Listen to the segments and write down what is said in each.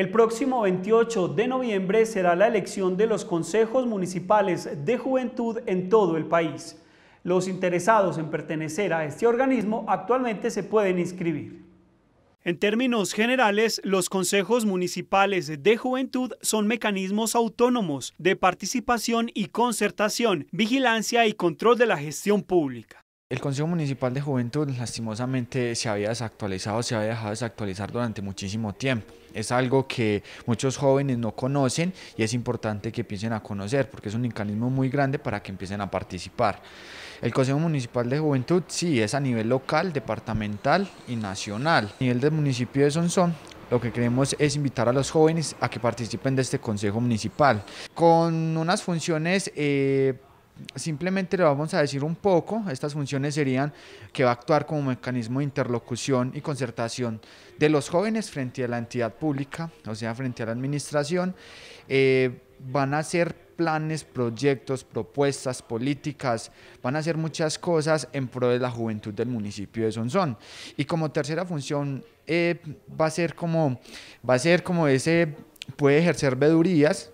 El próximo 28 de noviembre será la elección de los consejos municipales de juventud en todo el país. Los interesados en pertenecer a este organismo actualmente se pueden inscribir. En términos generales, los consejos municipales de juventud son mecanismos autónomos de participación y concertación, vigilancia y control de la gestión pública. El Consejo Municipal de Juventud lastimosamente se había desactualizado, se había dejado desactualizar durante muchísimo tiempo. Es algo que muchos jóvenes no conocen y es importante que empiecen a conocer porque es un mecanismo muy grande para que empiecen a participar. El Consejo Municipal de Juventud sí es a nivel local, departamental y nacional. A nivel del municipio de Sonsón lo que queremos es invitar a los jóvenes a que participen de este Consejo Municipal con unas funciones... Eh, simplemente le vamos a decir un poco, estas funciones serían que va a actuar como mecanismo de interlocución y concertación de los jóvenes frente a la entidad pública, o sea, frente a la administración. Eh, van a hacer planes, proyectos, propuestas, políticas, van a hacer muchas cosas en pro de la juventud del municipio de Sonzón. Y como tercera función eh, va a ser como va a ser como ese puede ejercer vedurías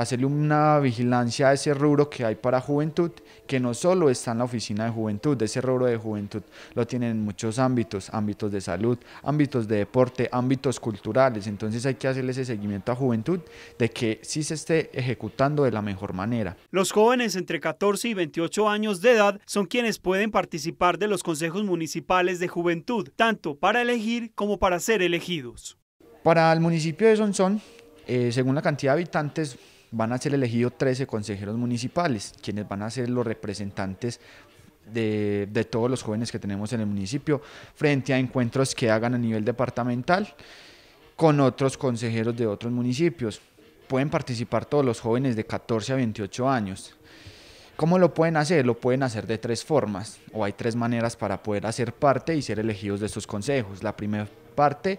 hacerle una vigilancia a ese rubro que hay para juventud, que no solo está en la oficina de juventud, ese rubro de juventud lo tienen en muchos ámbitos, ámbitos de salud, ámbitos de deporte, ámbitos culturales, entonces hay que hacerle ese seguimiento a juventud de que sí se esté ejecutando de la mejor manera. Los jóvenes entre 14 y 28 años de edad son quienes pueden participar de los consejos municipales de juventud, tanto para elegir como para ser elegidos. Para el municipio de Sonsón, eh, según la cantidad de habitantes, van a ser elegidos 13 consejeros municipales, quienes van a ser los representantes de, todos los jóvenes que tenemos en el municipio frente a encuentros que hagan a nivel departamental con otros consejeros de otros municipios. Pueden participar todos los jóvenes de 14 a 28 años. ¿Cómo lo pueden hacer? Lo pueden hacer de tres formas o hay tres maneras para poder hacer parte y ser elegidos de estos consejos. La primera parte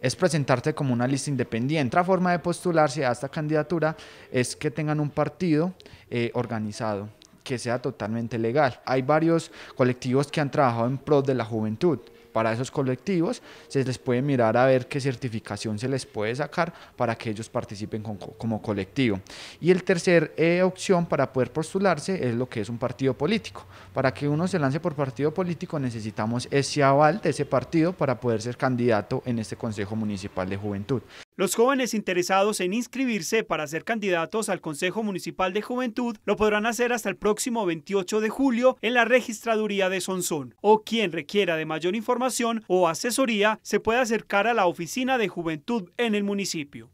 es presentarte como una lista independiente. Otra forma de postularse a esta candidatura es que tengan un partido eh, organizado que sea totalmente legal. Hay varios colectivos que han trabajado en pro de la juventud para esos colectivos se les puede mirar a ver qué certificación se les puede sacar para que ellos participen como colectivo. Y el tercer eh, opción para poder postularse es lo que es un partido político. Para que uno se lance por partido político necesitamos ese aval de ese partido para poder ser candidato en este Consejo Municipal de Juventud. Los jóvenes interesados en inscribirse para ser candidatos al Consejo Municipal de Juventud lo podrán hacer hasta el próximo 28 de julio en la registraduría de Sonsón. O quien requiera de mayor información o asesoría se puede acercar a la Oficina de Juventud en el municipio.